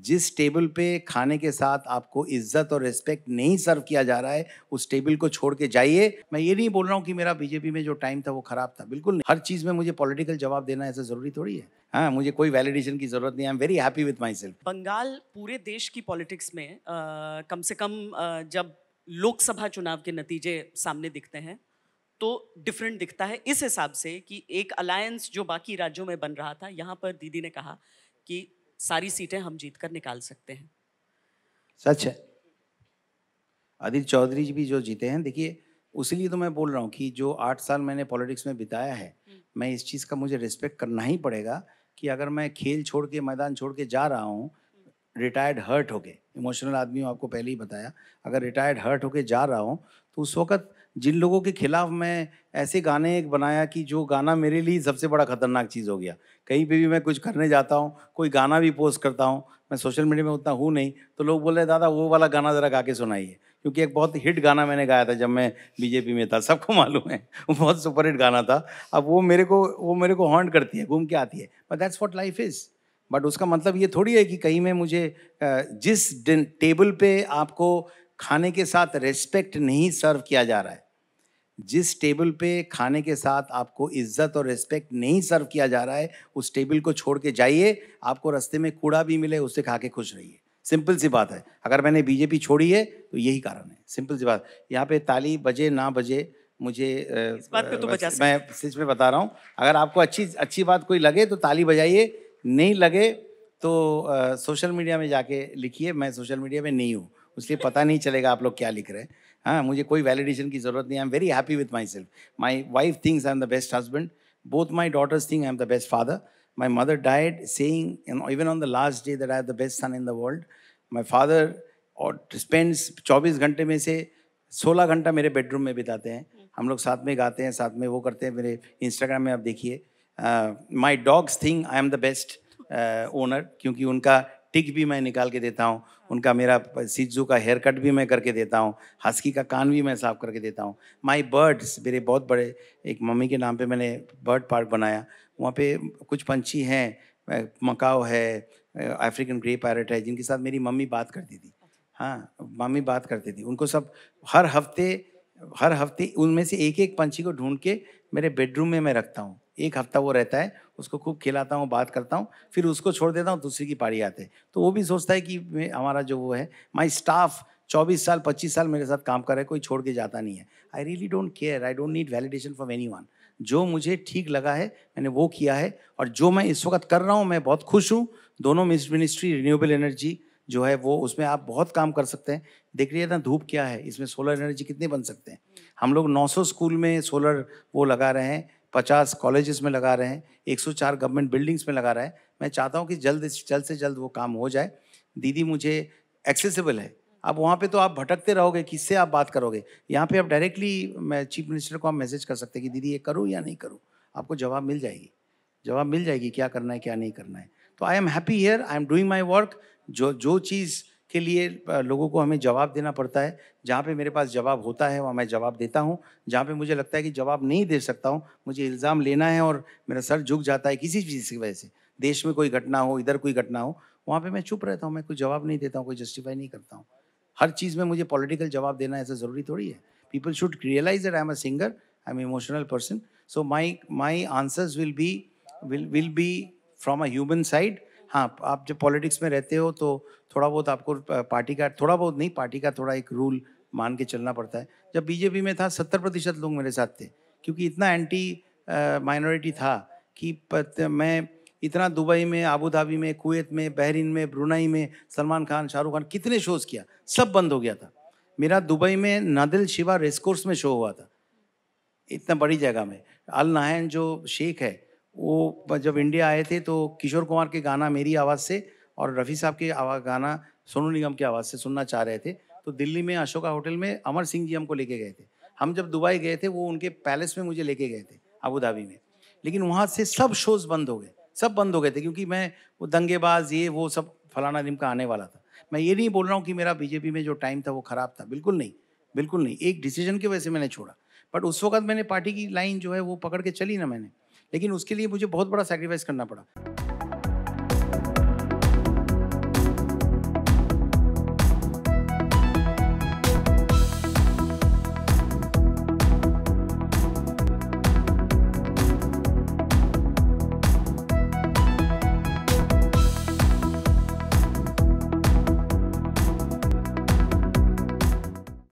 जिस टेबल पे खाने के साथ आपको इज्जत और रिस्पेक्ट नहीं सर्व किया जा रहा है उस टेबल को छोड़ के जाइए मैं ये नहीं बोल रहा हूँ कि मेरा बीजेपी में जो टाइम था वो खराब था बिल्कुल नहीं हर चीज़ में मुझे पॉलिटिकल जवाब देना ऐसा ज़रूरी थोड़ी है हाँ मुझे कोई वैलिडेशन की जरूरत नहीं I am very happy with myself Bengal पूरे देश की पॉलिटिक्स में आ, कम से कम आ, जब लोकसभा चुनाव के नतीजे सामने दिखते हैं तो डिफरेंट दिखता है इस हिसाब से कि एक अलायंस जो बाकी राज्यों में बन रहा था यहाँ पर दीदी ने कहा कि सारी सीटें हम जीत कर निकाल सकते हैं सच है आदित्य चौधरी जी भी जो जीते हैं देखिए उसीलिए तो मैं बोल रहा हूँ कि जो आठ साल मैंने पॉलिटिक्स में बिताया है हम्म। मैं इस चीज़ का मुझे रिस्पेक्ट करना ही पड़ेगा कि अगर मैं खेल छोड़ के मैदान छोड़ के जा रहा हूँ रिटायर्ड हर्ट होके इमोशनल आदमी आपको पहले ही बताया अगर रिटायर्ड हर्ट होके जा रहा हूँ तो उस वक्त जिन लोगों के खिलाफ मैं ऐसे गाने एक बनाया कि जो गाना मेरे लिए सबसे बड़ा खतरनाक चीज़ हो गया कहीं पे भी मैं कुछ करने जाता हूँ कोई गाना भी पोस्ट करता हूँ मैं सोशल मीडिया में उतना हूँ नहीं तो लोग बोल रहे दादा वो वाला गाना ज़रा गा के सुनाइए क्योंकि एक बहुत हिट गाना मैंने गाया था जब मैं बीजेपी में था सबको मालूम है वो बहुत सुपर हिट गाना था अब वो मेरे को वो मेरे को हॉन्ट करती है घूम के आती है but that's what life is but उसका मतलब ये थोड़ी है कि कहीं में मुझे जिस टेबल पे आपको खाने के साथ रेस्पेक्ट नहीं सर्व किया जा रहा है जिस टेबल पे खाने के साथ आपको इज्जत और रिस्पेक्ट नहीं सर्व किया जा रहा है उस टेबल को छोड़ के जाइए आपको रास्ते में कूड़ा भी मिले उससे खा के खुश रहिए सिंपल सी बात है अगर मैंने बीजेपी छोड़ी है तो यही कारण है सिंपल सी बात यहाँ पे ताली बजे ना बजे मुझे इस बात पे तो बचा मैं सच में बता रहा हूँ अगर आपको अच्छी अच्छी बात कोई लगे तो ताली बजाइए नहीं लगे तो सोशल मीडिया में जाके लिखिए मैं सोशल मीडिया में नहीं हूँ उसलिए पता नहीं चलेगा आप लोग क्या लिख रहे हैं हाँ मुझे कोई वैलिडेशन की ज़रूरत नहीं I am very happy with myself my wife thinks I am the best husband both my daughters think I am the best father my mother died saying even on the last day that I that the बेस्ट the in the world my father और spends चौबीस घंटे में से सोलह घंटा मेरे bedroom में बिताते हैं हम लोग साथ में गाते हैं साथ में वो करते हैं मेरे इंस्टाग्राम में आप देखिए my dogs think I am the best owner क्योंकि उनका टिक भी मैं निकाल के देता हूँ उनका मेरा सिज्जू का हेयर कट भी मैं करके देता हूँ हस्की का कान भी मैं साफ करके देता हूँ माई बर्ड्स मेरे बहुत बड़े एक मम्मी के नाम पे मैंने बर्ड पार्क बनाया वहाँ पे कुछ पंछी हैं मकाओ है अफ्रीकन ग्रे पैरट है जिनके साथ मेरी मम्मी बात करती थी अच्छा। हाँ मम्मी बात करती थी उनको सब हर हफ्ते हर हफ्ते उनमें से एक एक पंछी को ढूंढ के मेरे बेडरूम में मैं रखता हूँ एक हफ्ता वो रहता है उसको खूब खिलाता हूँ बात करता हूँ फिर उसको छोड़ देता हूँ दूसरी की पारी आते तो वो भी सोचता है कि हमारा जो वो है माई स्टाफ चौबीस साल पच्चीस साल मेरे साथ काम कर रहा है कोई छोड़ के जाता नहीं है I really don't care I don't need validation for anyone जो मुझे ठीक लगा है मैंने वो किया है और जो मैं इस वक्त कर रहा हूँ मैं बहुत खुश हूँ दोनों मिनिस्ट्री रिन्यूएबल एनर्जी जो है वो उसमें आप बहुत काम कर सकते हैं देख रही है ना धूप क्या है इसमें सोलर एनर्जी कितने बन सकते हैं हम लोग 900 स्कूल में सोलर वो लगा रहे हैं 50 कॉलेजेस में लगा रहे हैं 104 गवर्नमेंट बिल्डिंग्स में लगा रहे हैं मैं चाहता हूँ कि जल्द जल्द से जल्द वो काम हो जाए दीदी मुझे एक्सेसिबल है अब वहाँ पे तो आप भटकते रहोगे किससे आप बात करोगे यहाँ पे आप डायरेक्टली मैं चीफ मिनिस्टर को आप मैसेज कर सकते हैं कि दीदी ये करूँ या नहीं करूँ आपको जवाब मिल जाएगी जवाब मिल जाएगी क्या करना है क्या नहीं करना है तो I am happy here I am doing my work जो जो चीज़ के लिए लोगों को हमें जवाब देना पड़ता है जहाँ पे मेरे पास जवाब होता है वहाँ मैं जवाब देता हूँ जहाँ पे मुझे लगता है कि जवाब नहीं दे सकता हूँ मुझे इल्ज़ाम लेना है और मेरा सर झुक जाता है किसी चीज़ की वजह से देश में कोई घटना हो इधर कोई घटना हो वहाँ पर मैं चुप रहता हूँ मैं कोई जवाब नहीं देता हूँ कोई जस्टिफाई नहीं करता हूँ हर चीज़ में मुझे पॉलिटिकल जवाब देना ऐसा ज़रूरी थोड़ी है people should realize that I am a singer I am emotional person so my my answers will be will will be from a human side हाँ आप जब पॉलिटिक्स में रहते हो तो थोड़ा बहुत आपको पार्टी का थोड़ा बहुत नहीं पार्टी का थोड़ा एक रूल मान के चलना पड़ता है जब बीजेपी में था सत्तर प्रतिशत लोग मेरे साथ थे क्योंकि इतना एंटी माइनॉरिटी था कि मैं इतना दुबई में आबू धाबी में कुवैत में बहरीन में ब्रुनाई में सलमान खान शाहरुख खान कितने शोज़ किया सब बंद हो गया था मेरा दुबई में नादिल शिवा रेसकोर्स में शो हुआ था इतना बड़ी जगह में अल नाहन जो शेख है वो जब इंडिया आए थे तो किशोर कुमार के गाना मेरी आवाज़ से और रफ़ी साहब के आवाज गाना सोनू निगम की आवाज़ से सुनना चाह रहे थे तो दिल्ली में अशोका होटल में अमर सिंह जी हमको लेके गए थे हम जब दुबई गए थे वो उनके पैलेस में मुझे लेके गए थे अबू धाबी में लेकिन वहाँ से सब शोज़ बंद हो गए सब बंद हो गए थे क्योंकि मैं वो दंगेबाज ये वो सब फलाना दिन का आने वाला था मैं ये नहीं बोल रहा हूँ कि मेरा बीजेपी में जो टाइम था वो ख़राब था बिल्कुल नहीं बिल्कुल नहीं एक डिसीजन की वजह से मैंने छोड़ा बट उस वक्त मैंने पार्टी की लाइन जो है वो पकड़ के चली ना मैंने लेकिन उसके लिए मुझे बहुत बड़ा सेक्रीफाइस करना पड़ा